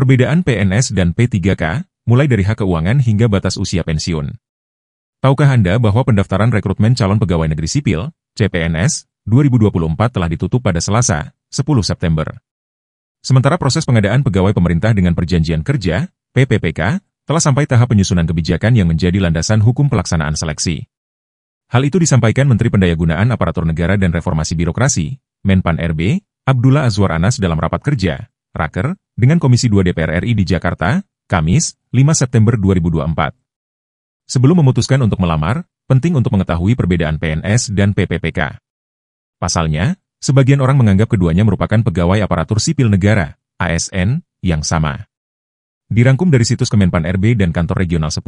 Perbedaan PNS dan P3K, mulai dari hak keuangan hingga batas usia pensiun. Tahukah Anda bahwa pendaftaran rekrutmen calon pegawai negeri sipil, CPNS, 2024 telah ditutup pada Selasa, 10 September. Sementara proses pengadaan pegawai pemerintah dengan perjanjian kerja, PPPK, telah sampai tahap penyusunan kebijakan yang menjadi landasan hukum pelaksanaan seleksi. Hal itu disampaikan Menteri Pendayagunaan Aparatur Negara dan Reformasi Birokrasi, Menpan RB, Abdullah Azwar Anas dalam rapat kerja, Raker, dengan Komisi 2 DPR RI di Jakarta, Kamis, 5 September 2024. Sebelum memutuskan untuk melamar, penting untuk mengetahui perbedaan PNS dan PPPK. Pasalnya, sebagian orang menganggap keduanya merupakan pegawai aparatur sipil negara, ASN, yang sama. Dirangkum dari situs Kemenpan RB dan Kantor Regional 10,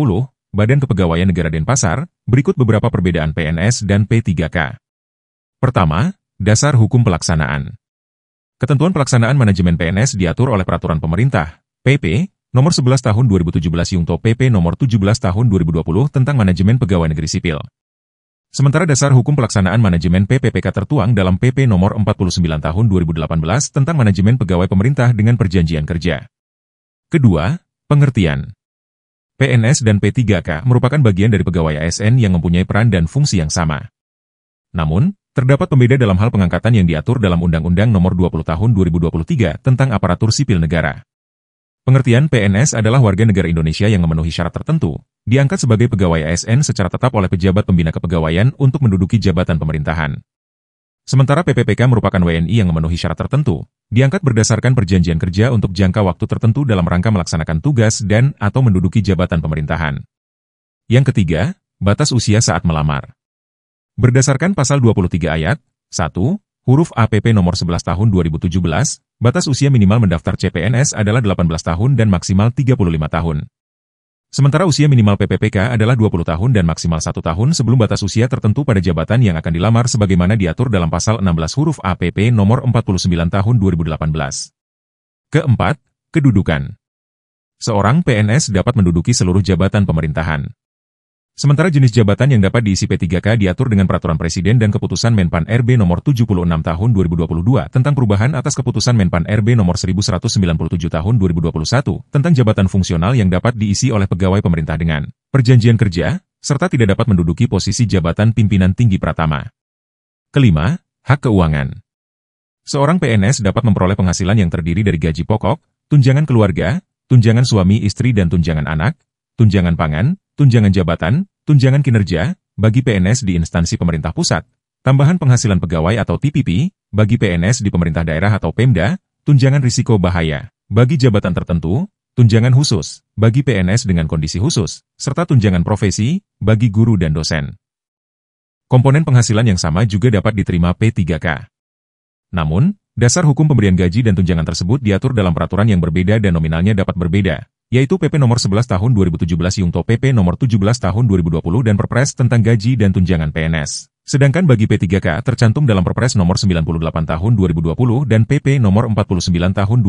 Badan Kepegawaian Negara Denpasar, berikut beberapa perbedaan PNS dan P3K. Pertama, dasar hukum pelaksanaan. Ketentuan pelaksanaan manajemen PNS diatur oleh Peraturan Pemerintah, PP, Nomor 11 Tahun 2017 Yungto PP Nomor 17 Tahun 2020 tentang Manajemen Pegawai Negeri Sipil. Sementara dasar hukum pelaksanaan manajemen PPPK tertuang dalam PP Nomor 49 Tahun 2018 tentang Manajemen Pegawai Pemerintah dengan Perjanjian Kerja. Kedua, pengertian. PNS dan P3K merupakan bagian dari pegawai ASN yang mempunyai peran dan fungsi yang sama. Namun, Terdapat pembeda dalam hal pengangkatan yang diatur dalam Undang-Undang Nomor 20 Tahun 2023 tentang Aparatur Sipil Negara. Pengertian PNS adalah warga negara Indonesia yang memenuhi syarat tertentu, diangkat sebagai pegawai ASN secara tetap oleh pejabat pembina kepegawaian untuk menduduki jabatan pemerintahan. Sementara PPPK merupakan WNI yang memenuhi syarat tertentu, diangkat berdasarkan perjanjian kerja untuk jangka waktu tertentu dalam rangka melaksanakan tugas dan atau menduduki jabatan pemerintahan. Yang ketiga, batas usia saat melamar. Berdasarkan pasal 23 ayat 1, huruf APP nomor 11 tahun 2017, batas usia minimal mendaftar CPNS adalah 18 tahun dan maksimal 35 tahun. Sementara usia minimal PPPK adalah 20 tahun dan maksimal 1 tahun sebelum batas usia tertentu pada jabatan yang akan dilamar sebagaimana diatur dalam pasal 16 huruf APP nomor 49 tahun 2018. Keempat, kedudukan. Seorang PNS dapat menduduki seluruh jabatan pemerintahan. Sementara jenis jabatan yang dapat diisi P3K diatur dengan peraturan Presiden dan keputusan Menpan RB nomor 76 tahun 2022 tentang perubahan atas keputusan Menpan RB nomor 1197 tahun 2021 tentang jabatan fungsional yang dapat diisi oleh pegawai pemerintah dengan perjanjian kerja, serta tidak dapat menduduki posisi jabatan pimpinan tinggi pratama. Kelima, hak keuangan. Seorang PNS dapat memperoleh penghasilan yang terdiri dari gaji pokok, tunjangan keluarga, tunjangan suami istri dan tunjangan anak, tunjangan pangan, tunjangan jabatan, tunjangan kinerja, bagi PNS di instansi pemerintah pusat, tambahan penghasilan pegawai atau TPP, bagi PNS di pemerintah daerah atau Pemda, tunjangan risiko bahaya, bagi jabatan tertentu, tunjangan khusus, bagi PNS dengan kondisi khusus, serta tunjangan profesi, bagi guru dan dosen. Komponen penghasilan yang sama juga dapat diterima P3K. Namun, dasar hukum pemberian gaji dan tunjangan tersebut diatur dalam peraturan yang berbeda dan nominalnya dapat berbeda, yaitu PP nomor 11 tahun 2017 Yungto PP nomor 17 tahun 2020 dan Perpres tentang gaji dan tunjangan PNS. Sedangkan bagi P3K tercantum dalam Perpres nomor 98 tahun 2020 dan PP nomor 49 tahun 2018.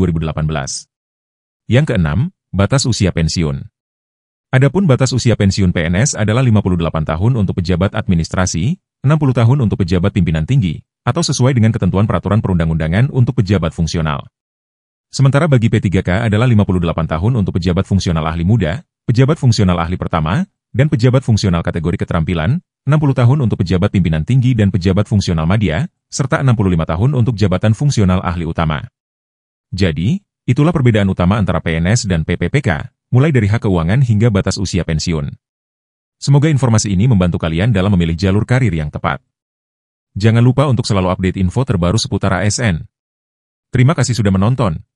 Yang keenam, batas usia pensiun. Adapun batas usia pensiun PNS adalah 58 tahun untuk pejabat administrasi, 60 tahun untuk pejabat pimpinan tinggi, atau sesuai dengan ketentuan peraturan perundang-undangan untuk pejabat fungsional. Sementara bagi P3K adalah 58 tahun untuk pejabat fungsional ahli muda, pejabat fungsional ahli pertama, dan pejabat fungsional kategori keterampilan, 60 tahun untuk pejabat pimpinan tinggi dan pejabat fungsional media, serta 65 tahun untuk jabatan fungsional ahli utama. Jadi, itulah perbedaan utama antara PNS dan PPPK, mulai dari hak keuangan hingga batas usia pensiun. Semoga informasi ini membantu kalian dalam memilih jalur karir yang tepat. Jangan lupa untuk selalu update info terbaru seputar ASN. Terima kasih sudah menonton.